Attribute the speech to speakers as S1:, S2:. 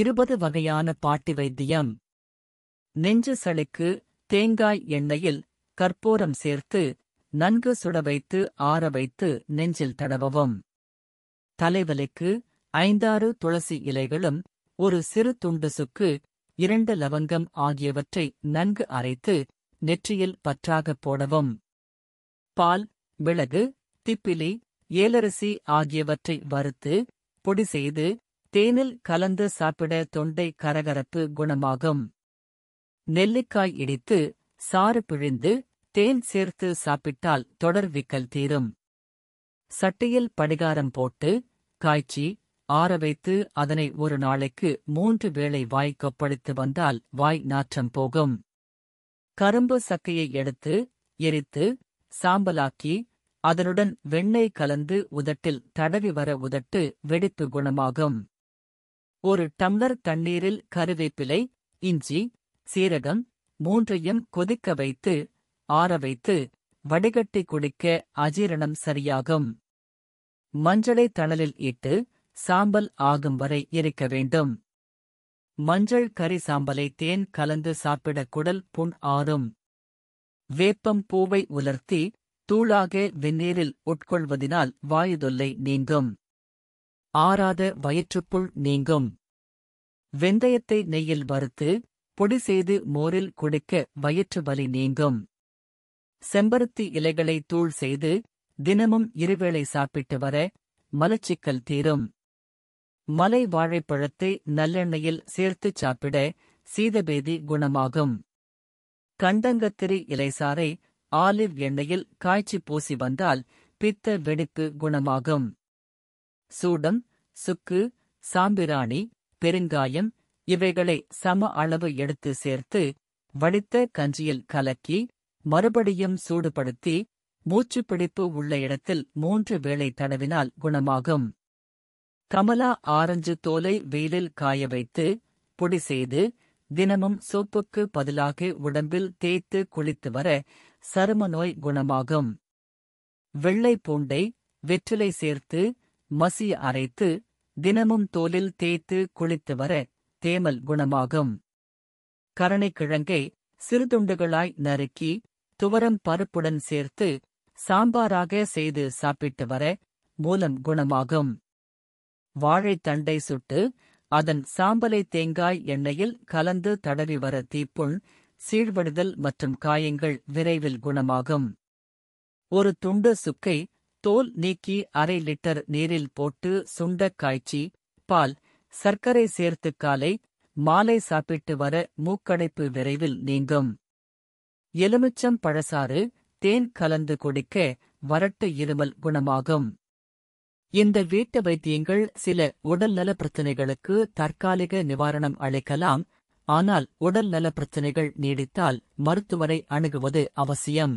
S1: இருபது வகையான பாட்டி வைத்தியம் நெஞ்சு சளிக்கு தேங்காய் எண்ணெயில் கற்பூரம் சேர்த்து நன்கு சுட வைத்து ஆற வைத்து நெஞ்சில் தடவவும் தலைவலிக்கு ஐந்தாறு துளசி இலைகளும் ஒரு சிறு துண்டு சுக்கு இரண்டு லவங்கம் ஆகியவற்றை நன்கு அரைத்து நெற்றியில் பற்றாகப் போடவும் பால் மிளகு திப்பிலி ஏலரசி ஆகியவற்றை வறுத்து பொடி செய்து தேனில் கலந்து சாப்பிட தொண்டை கரகரப்பு குணமாகும் நெல்லிக்காய் இடித்து சாறு பிழிந்து தேன் சேர்த்து சாப்பிட்டால் தொடர்விக்கல் தீரும் சட்டையில் படிகாரம் போட்டு காய்ச்சி ஆற வைத்து அதனை ஒரு நாளைக்கு மூன்று வேளை வாய் கொப்பளித்து வந்தால் வாய் நாற்றம் போகும் கரும்பு சக்கையை எடுத்து எரித்து சாம்பலாக்கி அதனுடன் வெண்ணெய் கலந்து உதட்டில் தடவி வர உதட்டு வெடிப்பு குணமாகும் ஒரு டம்ளர் தண்ணீரில் கருவேப்பிலை இஞ்சி சீரகம் மூன்றையும் கொதிக்க வைத்து ஆற வைத்து வடிகட்டி குடிக்க அஜீரணம் சரியாகும் மஞ்சளை தணலில் இட்டு சாம்பல் ஆகும் வரை இருக்க வேண்டும் மஞ்சள் கறி சாம்பலை தேன் கலந்து சாப்பிட குடல் புண் ஆறும் வேப்பம் பூவை உலர்த்தி தூளாக வெந்நீரில் உட்கொள்வதினால் வாயுதொல்லை நீங்கும் ஆறாத வயிற்றுப்புள் நீங்கும் வெந்தயத்தை நெய்யில் வறுத்து பொடி செய்து மோரில் குடிக்க வயிற்று வலி நீங்கும் செம்பருத்தி இலைகளை தூள் செய்து தினமும் இருவேளை சாப்பிட்டு வர மலச்சிக்கல் தீரும் மலை வாழைப்பழத்தை நல்லெண்ணெயில் சேர்த்துச் சாப்பிட சீதபேதி குணமாகும் கண்டங்கத்திரி இலைசாரை ஆலிவ் எண்ணெயில் காய்ச்சி பூசி வந்தால் பித்த வெடிப்பு குணமாகும் சூடம் சுக்கு சாம்பிராணி பெருங்காயம் இவைகளை சம அளவு எடுத்து சேர்த்து வடித்த கஞ்சியில் கலக்கி மறுபடியும் சூடுபடுத்தி மூச்சுப்பிடிப்பு உள்ள இடத்தில் மூன்று வேளை தடவினால் குணமாகும் கமலா ஆரஞ்சு தோலை வெயிலில் காய வைத்து பொடி செய்து தினமும் சோப்புக்கு பதிலாக உடம்பில் தேய்த்து குளித்து வர சரும நோய் குணமாகும் வெள்ளை பூண்டை வெற்றிலை சேர்த்து மசிய அரைத்து தினமும் தோலில் தேய்த்து குளித்து வர தேமல் குணமாகும் கரணைக்கிழங்கை சிறுதுண்டுகளாய் நறுக்கி துவரம் பருப்புடன் சேர்த்து சாம்பாராக செய்து சாப்பிட்டு வர மூலம் குணமாகும் வாழைத்தண்டை சுட்டு அதன் சாம்பலை தேங்காய் எண்ணெயில் கலந்து தடவி வர தீப்புண் சீழ்வடுதல் மற்றும் காயங்கள் விரைவில் குணமாகும் ஒரு துண்டு சுக்கை தோல் நீக்கி அரை லிட்டர் நீரில் போட்டு சுண்ட காய்ச்சி பால் சர்க்கரை சேர்த்து காலை மாலை சாப்பிட்டு வர மூக்கடைப்பு விரைவில் நீங்கும் எலுமிச்சம் பழசாறு தேன் கலந்து குடிக்க வறட்டு இருமல் குணமாகும் இந்த வீட்டு வைத்தியங்கள் சில உடல்நல பிரச்சினைகளுக்கு தற்காலிக நிவாரணம் அளிக்கலாம் ஆனால் உடல்நல பிரச்சினைகள் நீடித்தால் மருத்துவரை அணுகுவது அவசியம்